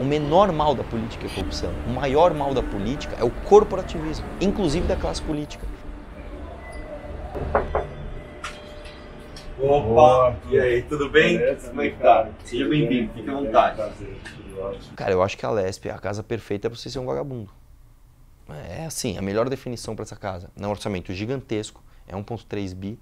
O menor mal da política é a corrupção. O maior mal da política é o corporativismo, inclusive da classe política. Opa! Boa, e aí, tudo bem? Como é que né, tá? Seja bem-vindo, fique à vontade. Cara, eu acho que a Lesp é a casa perfeita é para você ser um vagabundo. É assim, a melhor definição para essa casa. É um orçamento gigantesco, é 1,3 bi.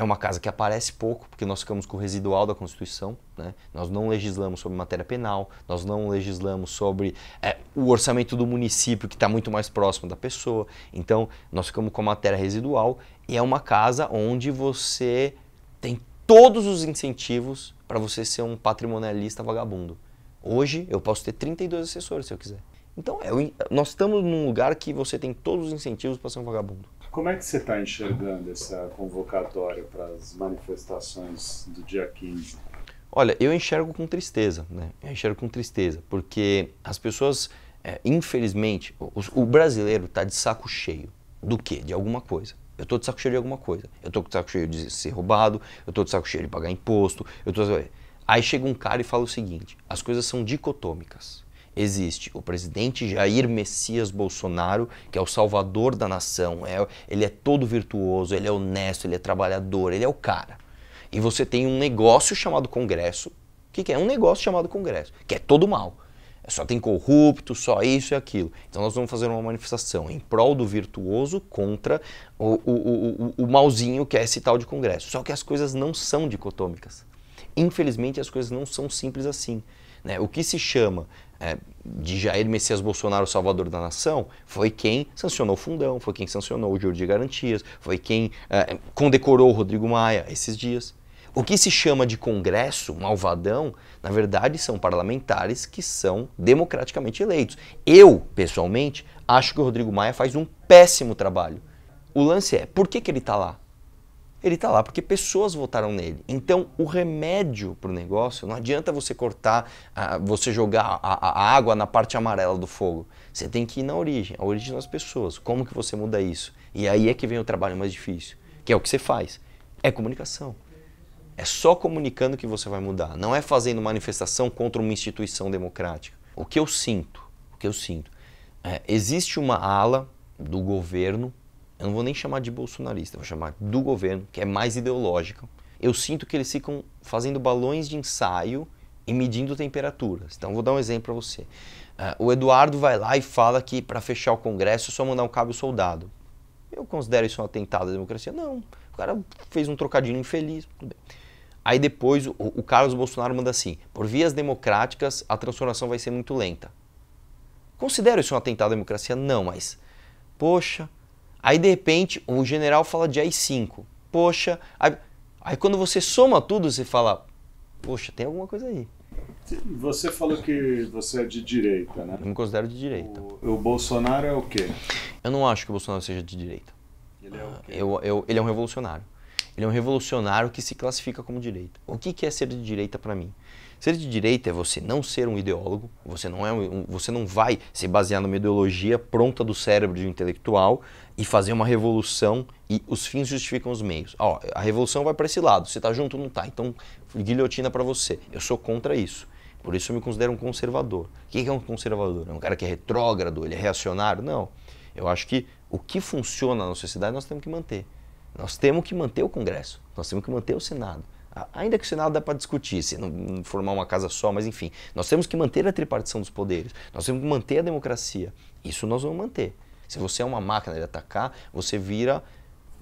É uma casa que aparece pouco, porque nós ficamos com o residual da Constituição, né? nós não legislamos sobre matéria penal, nós não legislamos sobre é, o orçamento do município, que está muito mais próximo da pessoa. Então, nós ficamos com a matéria residual e é uma casa onde você tem todos os incentivos para você ser um patrimonialista vagabundo. Hoje, eu posso ter 32 assessores se eu quiser. Então, é, nós estamos num lugar que você tem todos os incentivos para ser um vagabundo. Como é que você está enxergando essa convocatória para as manifestações do dia 15? Olha, eu enxergo com tristeza, né? Eu enxergo com tristeza, porque as pessoas, é, infelizmente, o, o brasileiro está de saco cheio. Do quê? De alguma coisa. Eu estou de saco cheio de alguma coisa. Eu estou de saco cheio de ser roubado, eu estou de saco cheio de pagar imposto, eu tô... Aí chega um cara e fala o seguinte, as coisas são dicotômicas. Existe o presidente Jair Messias Bolsonaro, que é o salvador da nação, é, ele é todo virtuoso, ele é honesto, ele é trabalhador, ele é o cara. E você tem um negócio chamado Congresso, que, que é um negócio chamado Congresso, que é todo mal. É só tem corrupto, só isso e aquilo. Então nós vamos fazer uma manifestação em prol do virtuoso contra o, o, o, o malzinho que é esse tal de Congresso. Só que as coisas não são dicotômicas. Infelizmente as coisas não são simples assim. Né? O que se chama é, de Jair Messias Bolsonaro, salvador da nação, foi quem sancionou o fundão, foi quem sancionou o juro de garantias, foi quem é, condecorou o Rodrigo Maia esses dias. O que se chama de Congresso malvadão, na verdade, são parlamentares que são democraticamente eleitos. Eu, pessoalmente, acho que o Rodrigo Maia faz um péssimo trabalho. O lance é, por que, que ele está lá? Ele está lá porque pessoas votaram nele. Então, o remédio para o negócio não adianta você cortar, ah, você jogar a, a água na parte amarela do fogo. Você tem que ir na origem, a origem das pessoas. Como que você muda isso? E aí é que vem o trabalho mais difícil, que é o que você faz. É comunicação. É só comunicando que você vai mudar. Não é fazendo manifestação contra uma instituição democrática. O que eu sinto, o que eu sinto, é, existe uma ala do governo eu não vou nem chamar de bolsonarista, vou chamar do governo, que é mais ideológico. Eu sinto que eles ficam fazendo balões de ensaio e medindo temperaturas. Então, vou dar um exemplo para você. Uh, o Eduardo vai lá e fala que para fechar o Congresso é só mandar um cabo soldado. Eu considero isso um atentado à democracia? Não. O cara fez um trocadilho infeliz, tudo bem. Aí depois o, o Carlos Bolsonaro manda assim: por vias democráticas a transformação vai ser muito lenta. Considero isso um atentado à democracia? Não, mas poxa, Aí de repente o general fala de AI-5. Poxa, aí, aí, quando você soma tudo, você fala, poxa, tem alguma coisa aí. Você falou que você é de direita, né? Eu me considero de direita. O, o Bolsonaro é o quê? Eu não acho que o Bolsonaro seja de direita. Ele é o quê? Eu, eu, ele é um revolucionário. Ele é um revolucionário que se classifica como direita. O que, que é ser de direita para mim? Ser de direita é você não ser um ideólogo, você não, é um, você não vai se basear numa ideologia pronta do cérebro de um intelectual e fazer uma revolução e os fins justificam os meios. Ó, a revolução vai para esse lado, você está junto não está, então guilhotina para você. Eu sou contra isso. Por isso eu me considero um conservador. O que é um conservador? É um cara que é retrógrado, ele é reacionário? Não. Eu acho que o que funciona na sociedade nós temos que manter. Nós temos que manter o Congresso, nós temos que manter o Senado, ainda que o Senado dá para discutir, se não formar uma casa só, mas enfim, nós temos que manter a tripartição dos poderes, nós temos que manter a democracia. Isso nós vamos manter. Se você é uma máquina de atacar, você vira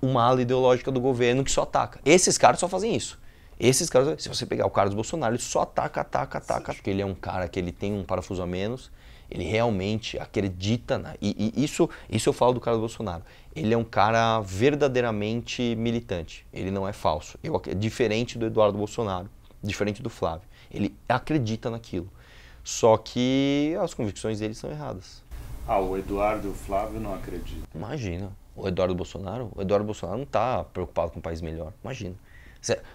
uma ala ideológica do governo que só ataca. Esses caras só fazem isso. Esses caras, se você pegar o Carlos Bolsonaro, ele só ataca, ataca, ataca, Sim. porque ele é um cara que ele tem um parafuso a menos, ele realmente acredita na. E, e, isso, isso eu falo do Carlos Bolsonaro. Ele é um cara verdadeiramente militante. Ele não é falso. Eu, diferente do Eduardo Bolsonaro, diferente do Flávio. Ele acredita naquilo. Só que as convicções dele são erradas. Ah, o Eduardo e o Flávio não acreditam. Imagina. O Eduardo Bolsonaro? O Eduardo Bolsonaro não está preocupado com um país melhor. Imagina.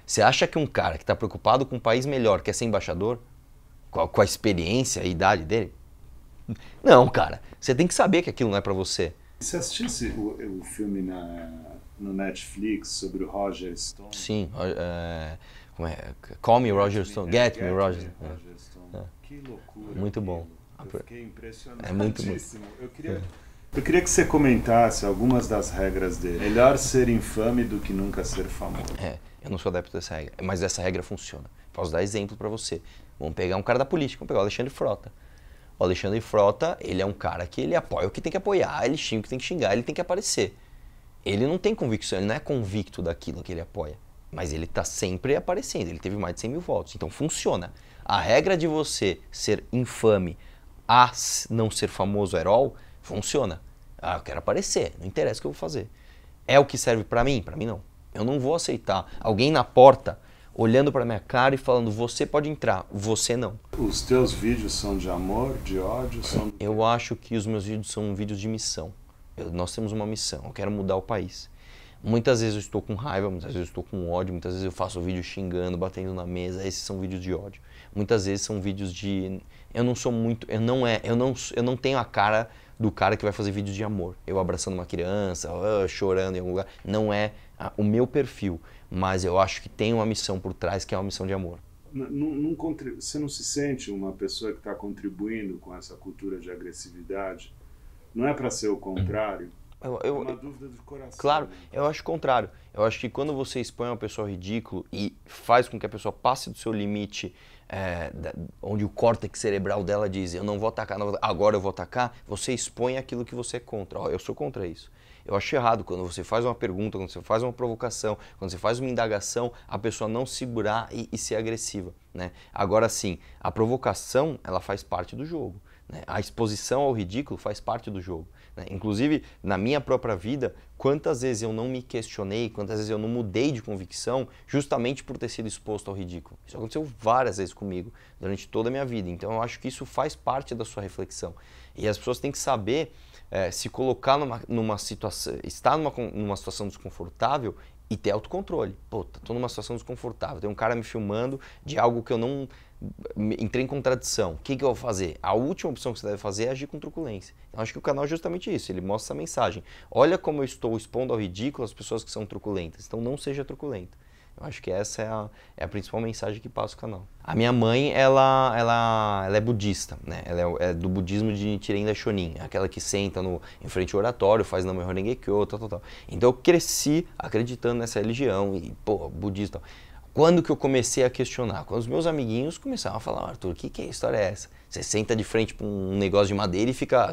Você acha que um cara que está preocupado com um país melhor quer ser embaixador? Com a, com a experiência e a idade dele? Não, cara. Você tem que saber que aquilo não é para você. Você assistiu esse, o, o, filme na, no Netflix sobre o Roger Stone? Sim. É, como é? Call me Roger Stone. Né? Get, me, Get me Roger, me, Roger é. Stone. É. Que loucura. Muito bom. Eu fiquei impressionado. É muito bom. Eu queria... É. Eu queria que você comentasse algumas das regras dele. Melhor ser infame do que nunca ser famoso. É, eu não sou adepto dessa regra, mas essa regra funciona. Posso dar exemplo para você. Vamos pegar um cara da política, vamos pegar o Alexandre Frota. Alexandre Frota, ele é um cara que ele apoia o que tem que apoiar, ele xinga o que tem que xingar, ele tem que aparecer. Ele não tem convicção, ele não é convicto daquilo que ele apoia. Mas ele está sempre aparecendo, ele teve mais de 100 mil votos, então funciona. A regra de você ser infame a não ser famoso herói funciona. Ah, eu quero aparecer, não interessa o que eu vou fazer. É o que serve para mim? Para mim não. Eu não vou aceitar alguém na porta olhando para minha cara e falando: "Você pode entrar, você não". Os teus vídeos são de amor, de ódio, são Eu acho que os meus vídeos são vídeos de missão. Eu, nós temos uma missão, eu quero mudar o país. Muitas vezes eu estou com raiva, muitas vezes eu estou com ódio, muitas vezes eu faço vídeo xingando, batendo na mesa, esses são vídeos de ódio. Muitas vezes são vídeos de eu não sou muito, eu não é, eu não eu não tenho a cara do cara que vai fazer vídeos de amor. Eu abraçando uma criança, chorando em algum lugar, não é o meu perfil, mas eu acho que tem uma missão por trás que é uma missão de amor. Não, não, você não se sente uma pessoa que está contribuindo com essa cultura de agressividade? Não é para ser o contrário? Eu, eu, uma dúvida do coração. Claro, né? eu acho o contrário. Eu acho que quando você expõe uma pessoa ridículo e faz com que a pessoa passe do seu limite, é, da, onde o córtex cerebral dela diz, eu não vou atacar, não vou, agora eu vou atacar, você expõe aquilo que você é contra. eu sou contra isso. Eu acho errado quando você faz uma pergunta, quando você faz uma provocação, quando você faz uma indagação, a pessoa não segurar e, e ser agressiva. Né? Agora sim, a provocação ela faz parte do jogo. Né? A exposição ao ridículo faz parte do jogo. Né? Inclusive, na minha própria vida, quantas vezes eu não me questionei, quantas vezes eu não mudei de convicção justamente por ter sido exposto ao ridículo. Isso aconteceu várias vezes comigo durante toda a minha vida. Então, eu acho que isso faz parte da sua reflexão. E as pessoas têm que saber é, se colocar numa, numa situação, estar numa, numa situação desconfortável e ter autocontrole. Pô, tô numa situação desconfortável, tem um cara me filmando de algo que eu não entrei em contradição. O que, que eu vou fazer? A última opção que você deve fazer é agir com truculência. Eu então, acho que o canal é justamente isso, ele mostra essa mensagem. Olha como eu estou expondo ao ridículo as pessoas que são truculentas. Então não seja truculento. Eu acho que essa é a, é a principal mensagem que passa o canal. A minha mãe, ela, ela, ela é budista, né? Ela é, é do budismo de Nichiren shonin aquela que senta no, em frente ao oratório, faz Namor Rengekyo, tal, tal, tal. Então eu cresci acreditando nessa religião e, pô, budista. Tal. Quando que eu comecei a questionar? Quando os meus amiguinhos começaram a falar, Arthur, o que, que é história é essa? Você senta de frente para um negócio de madeira e fica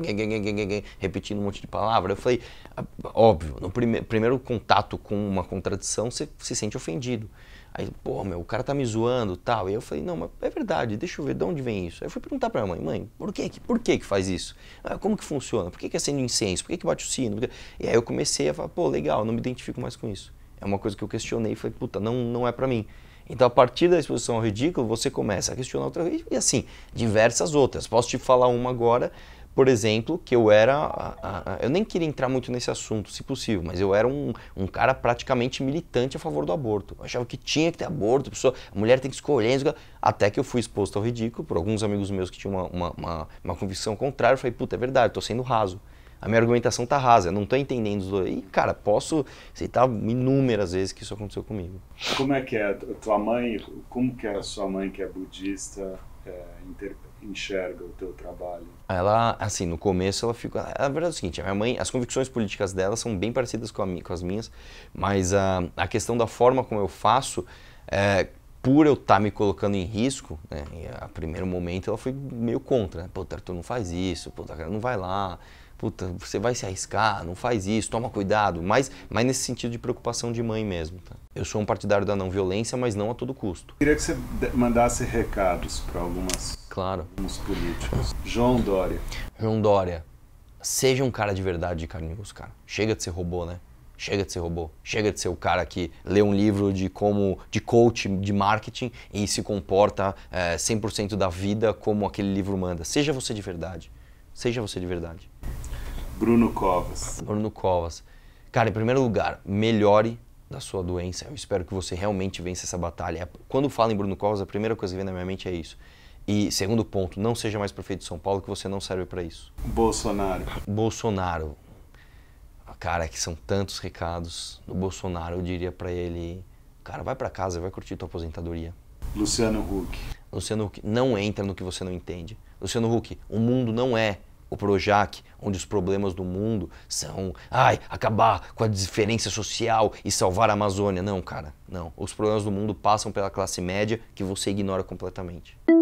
repetindo um monte de palavra. Eu falei, ah, óbvio, no prime primeiro contato com uma contradição, você se sente ofendido. Aí, pô, meu, o cara tá me zoando tal. E eu falei, não, mas é verdade, deixa eu ver de onde vem isso. Aí eu fui perguntar pra minha mãe, mãe, por que, por que que faz isso? Ah, como que funciona? Por que que acende incenso? Por que que bate o sino? E aí eu comecei a falar, pô, legal, não me identifico mais com isso. É uma coisa que eu questionei e falei, puta, não, não é para mim. Então, a partir da exposição ao ridículo, você começa a questionar outra vez e assim, diversas outras. Posso te falar uma agora, por exemplo, que eu era. A, a, eu nem queria entrar muito nesse assunto, se possível, mas eu era um, um cara praticamente militante a favor do aborto. Eu achava que tinha que ter aborto, a, pessoa, a mulher tem que escolher. Até que eu fui exposto ao ridículo por alguns amigos meus que tinham uma, uma, uma, uma convicção contrária. Eu falei, puta, é verdade, estou sendo raso a minha argumentação tá rasa, eu não tô entendendo os dois. E, cara, posso citar inúmeras vezes que isso aconteceu comigo. Como é que é tua mãe, como que é a sua mãe que é budista é, enxerga o teu trabalho? Ela, assim, no começo ela fica... A verdade é o seguinte, a minha mãe, as convicções políticas dela são bem parecidas com, a, com as minhas, mas a, a questão da forma como eu faço... É, por eu estar tá me colocando em risco, né, a primeiro momento ela foi meio contra, né? pô, tu não faz isso, pô, cara não vai lá, puta, você vai se arriscar, não faz isso, toma cuidado, mas, mas nesse sentido de preocupação de mãe mesmo. Tá? Eu sou um partidário da não violência, mas não a todo custo. Queria que você mandasse recados para algumas claro. alguns políticos. João Dória. João Dória, seja um cara de verdade de cara. Chega de ser robô, né? Chega de ser robô. Chega de ser o cara que lê um livro de como de coach de marketing e se comporta é, eh, 100% da vida como aquele livro manda. Seja você de verdade. Seja você de verdade. Bruno Covas. Bruno Covas. Cara, em primeiro lugar, melhore da sua doença. Eu espero que você realmente vença essa batalha. É, quando falo em Bruno Covas, a primeira coisa que vem na minha mente é isso. E segundo ponto, não seja mais prefeito de São Paulo, que você não serve para isso. Bolsonaro. Bolsonaro. Ah, cara, que são tantos recados do Bolsonaro, eu diria para ele, cara, vai para casa, vai curtir tua aposentadoria. Luciano Huck. Luciano Huck, não entra no que você não entende. Luciano Huck, o mundo não é o Projac, onde os problemas do mundo são, ai, acabar com a diferença social e salvar a Amazônia. Não, cara, não. Os problemas do mundo passam pela classe média que você ignora completamente.